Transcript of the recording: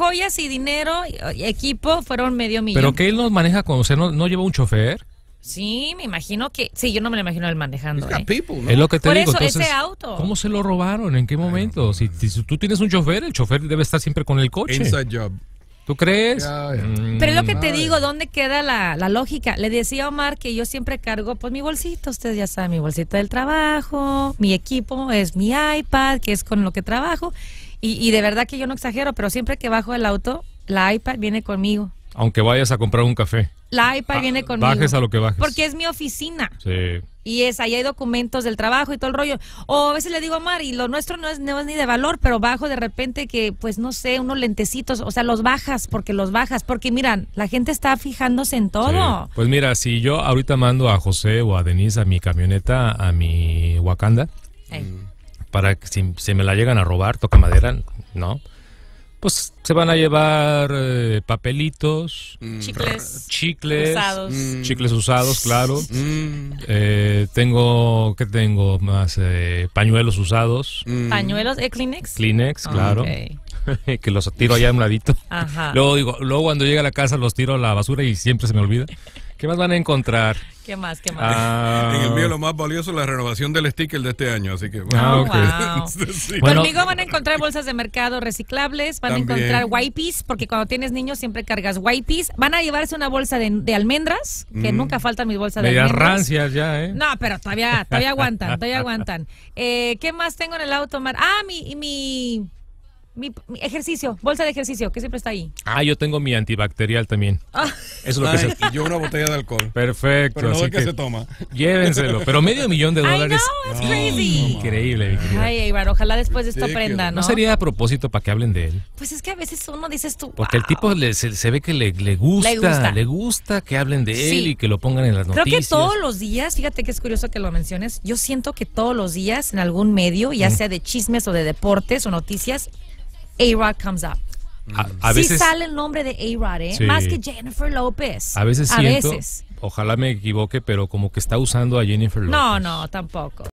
joyas y dinero, y equipo, fueron medio millón. ¿Pero que él nos maneja con, o no, no lleva un chofer? Sí, me imagino que. Sí, yo no me lo imagino él manejando. ¿eh? Es lo que te Por digo. Eso, Entonces, ese auto. ¿Cómo se lo robaron? ¿En qué momento? Si, tú tienes un chofer, el chofer debe estar siempre con el coche. ¿Tú crees? Mm. Pero es lo que te digo, ¿dónde queda la, lógica? Le decía a Omar que yo siempre cargo pues mi bolsito. ustedes ya saben, mi bolsita del trabajo, mi equipo es mi iPad, que es con lo que trabajo. Y, de verdad que yo no exagero, pero siempre que bajo el auto, la iPad viene conmigo. Aunque vayas a comprar un café. La iPad ah, viene conmigo. Bajes a lo que bajes. Porque es mi oficina. Sí y es ahí hay documentos del trabajo y todo el rollo. O a veces le digo a y lo nuestro no es, no es ni de valor, pero bajo de repente que, pues no sé, unos lentecitos, o sea, los bajas porque los bajas, porque miran, la gente está fijándose en todo. Pues mira, si yo ahorita mando a José o a Denise a mi camioneta, a mi Wakanda, para que se si me la llegan a robar, toca madera, ¿no? Pues se van a llevar eh, papelitos, mm. chicles, chicles usados, mm. chicles usados, claro. Mm. Eh, tengo, ¿qué tengo más? Eh, pañuelos usados. Pañuelos, e Kleenex. Kleenex, ah, claro. que los tiro allá a un ladito. Luego digo, luego cuando llega a la casa los tiro a la basura y siempre se me olvida. ¿Qué más van a encontrar? ¿Qué más? ¿Qué más? Ah. En el mío lo más valioso es la renovación del sticker de este año, así que... Ah, bueno. Conmigo van a encontrar bolsas de mercado reciclables, van a encontrar wipes, porque cuando tienes niños siempre cargas wipes. Van a llevarse una bolsa de, almendras, que nunca faltan mis bolsas de, de almendras. rancias ya, ¿eh? No, pero todavía, todavía aguantan, todavía aguantan. Eh, ¿Qué más tengo en el auto, Mar? Ah, mi... mi mi, mi, ejercicio, bolsa de ejercicio, que siempre está ahí. Ah, yo tengo mi antibacterial también. Ah lo que Y yo una botella de alcohol. Perfecto. Pero no se toma. Llévenselo. Pero medio millón de dólares. know, crazy. Increíble, Ay, Ibar, ojalá después de esto aprenda, ¿no? No sería a propósito para que hablen de él. Pues es que a veces uno dices tú. Porque el tipo se, ve que le, gusta, le, gusta, que hablen de él y que lo pongan en las noticias. Creo que todos los días, fíjate que es curioso que lo menciones, yo siento que todos los días en algún medio, ya mm. sea de chismes o de deportes o noticias, a comes up. A, sale el nombre de A-Rod, ¿eh? más que Jennifer López. A veces siento, ojalá me equivoque, pero como que está usando a Jennifer López. No, no, tampoco.